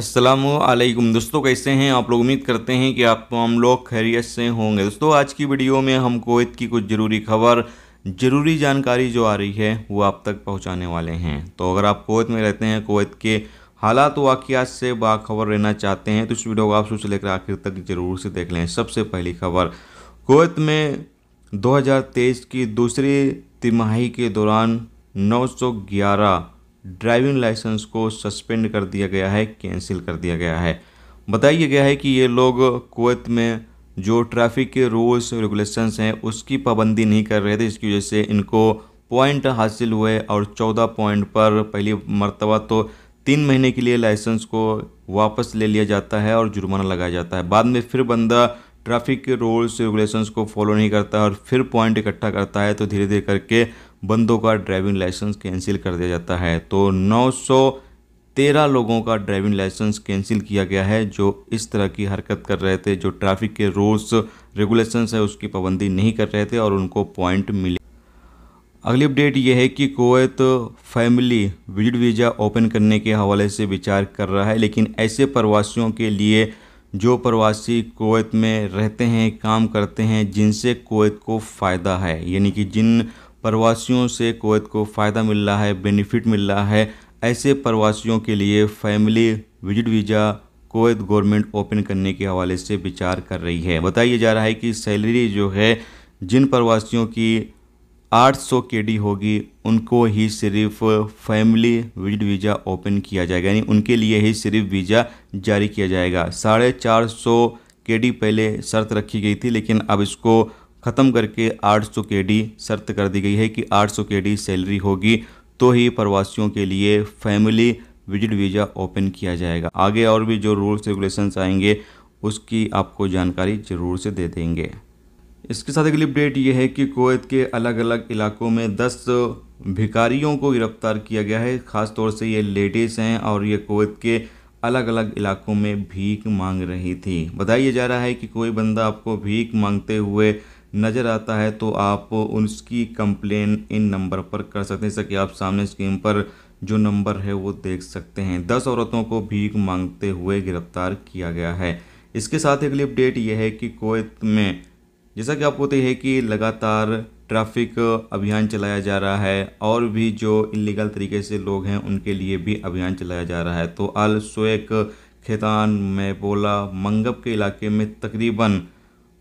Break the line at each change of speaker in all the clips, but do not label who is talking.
असलम दोस्तों कैसे हैं आप लोग उम्मीद करते हैं कि आप तमाम लोग खैरियत से होंगे दोस्तों आज की वीडियो में हम कोवैत की कुछ ज़रूरी खबर ज़रूरी जानकारी जो आ रही है वो आप तक पहुंचाने वाले हैं तो अगर आप कोवैत में रहते हैं कोवैत के हालात वाक़ात से बाखबर रहना चाहते हैं तो इस वीडियो को आप सोच लेकर आखिर तक ज़रूर से देख लें सबसे पहली खबर कोवैत में दो की दूसरी तिमाही के दौरान नौ ड्राइविंग लाइसेंस को सस्पेंड कर दिया गया है कैंसिल कर दिया गया है बताया गया है कि ये लोग कुवैत में जो ट्रैफिक के रूल्स रेगुलेशंस हैं उसकी पाबंदी नहीं कर रहे थे इसकी वजह से इनको पॉइंट हासिल हुए और चौदह पॉइंट पर पहली मरतबा तो तीन महीने के लिए लाइसेंस को वापस ले लिया जाता है और जुर्माना लगाया जाता है बाद में फिर बंदा ट्रैफिक के रूल्स रेगुलेशंस को फॉलो नहीं करता और फिर पॉइंट इकट्ठा करता है तो धीरे धीरे करके बंदों का ड्राइविंग लाइसेंस कैंसिल कर दिया जाता है तो नौ तेरह लोगों का ड्राइविंग लाइसेंस कैंसिल किया गया है जो इस तरह की हरकत कर रहे थे जो ट्रैफिक के रूल्स रेगुलेशंस है उसकी पाबंदी नहीं कर रहे थे और उनको पॉइंट मिले अगली अपडेट यह है कि Kuwait family visit visa open करने के हवाले से विचार कर रहा है लेकिन ऐसे प्रवासियों के लिए जो प्रवासी कोवैत में रहते हैं काम करते हैं जिनसे कोवैत को फ़ायदा है यानी कि जिन प्रवासियों से कोवैत को फ़ायदा मिल रहा है बेनिफिट मिल रहा है ऐसे प्रवासियों के लिए family visit visa Kuwait government open करने के हवाले से विचार कर रही है बताया जा रहा है कि सैलरी जो है जिन प्रवासियों की 800 डी होगी उनको ही सिर्फ फैमिली विजिट वीज़ा ओपन किया जाएगा यानी उनके लिए ही सिर्फ वीज़ा जारी किया जाएगा साढ़े चार सौ के पहले शर्त रखी गई थी लेकिन अब इसको ख़त्म करके 800 डी शर्त कर दी गई है कि 800 डी सैलरी होगी तो ही प्रवासियों के लिए फैमिली विजिट वीज़ा ओपन किया जाएगा आगे और भी जो रूल्स रेगुलेशंस आएंगे उसकी आपको जानकारी ज़रूर से दे देंगे इसके साथ अगली अपडेट ये है कि कोवैत के अलग अलग इलाकों में 10 भिकारियों को गिरफ्तार किया गया है ख़ास तौर से ये लेडीज़ हैं और ये कोवैत के अलग अलग इलाकों में भीख मांग रही थी बताया जा रहा है कि कोई बंदा आपको भीख मांगते हुए नज़र आता है तो आप उसकी कंप्लेन इन नंबर पर कर सकते हैं जैसा कि आप सामने स्क्रीन पर जो नंबर है वो देख सकते हैं दस औरतों को भीख मांगते हुए गिरफ्तार किया गया है इसके साथ अगली अपडेट यह है कि कोत में जैसा कि आप बोलते हैं कि लगातार ट्रैफिक अभियान चलाया जा रहा है और भी जो इलीगल तरीके से लोग हैं उनके लिए भी अभियान चलाया जा रहा है तो अल सोएक खेतान मैपोला मंगब के इलाके में तकरीबन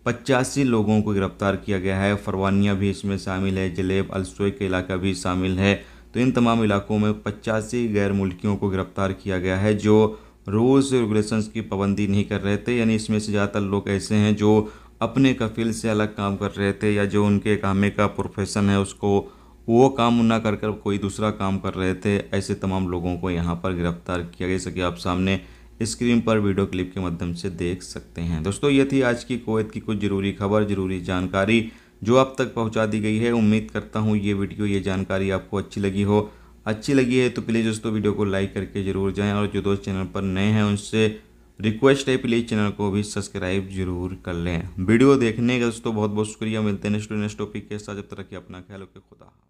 पचासी लोगों को गिरफ्तार किया गया है फरवानिया भी इसमें शामिल है जलेब अलसोई का इलाका भी शामिल है तो इन तमाम इलाकों में पचासी गैर मुल्कियों को गिरफ्तार किया गया है जो रूल्स रेगुलेशंस की पाबंदी नहीं कर रहे थे यानी इसमें से ज़्यादातर लोग ऐसे हैं जो अपने कफील से अलग काम कर रहे थे या जो उनके कामे का प्रोफेशन है उसको वो काम ना कर कर कोई दूसरा काम कर रहे थे ऐसे तमाम लोगों को यहाँ पर गिरफ्तार किया गया जैसा कि आप सामने स्क्रीन पर वीडियो क्लिप के माध्यम से देख सकते हैं दोस्तों ये थी आज की कोवैत की कुछ ज़रूरी खबर ज़रूरी जानकारी जो आप तक पहुंचा दी गई है उम्मीद करता हूं ये वीडियो ये जानकारी आपको अच्छी लगी हो अच्छी लगी है तो प्लीज़ दोस्तों वीडियो को लाइक करके ज़रूर जाएँ और जो दोस्त चैनल पर नए हैं उनसे रिक्वेस्ट है प्लीज़ चैनल को भी सब्सक्राइब जरूर कर लें वीडियो देखने का दोस्तों बहुत बहुत शुक्रिया मिलते हैं नेक्स्ट नेक्स्ट टॉपिक के साथ जब तक रखिए अपना ख्याल रखिए खुदा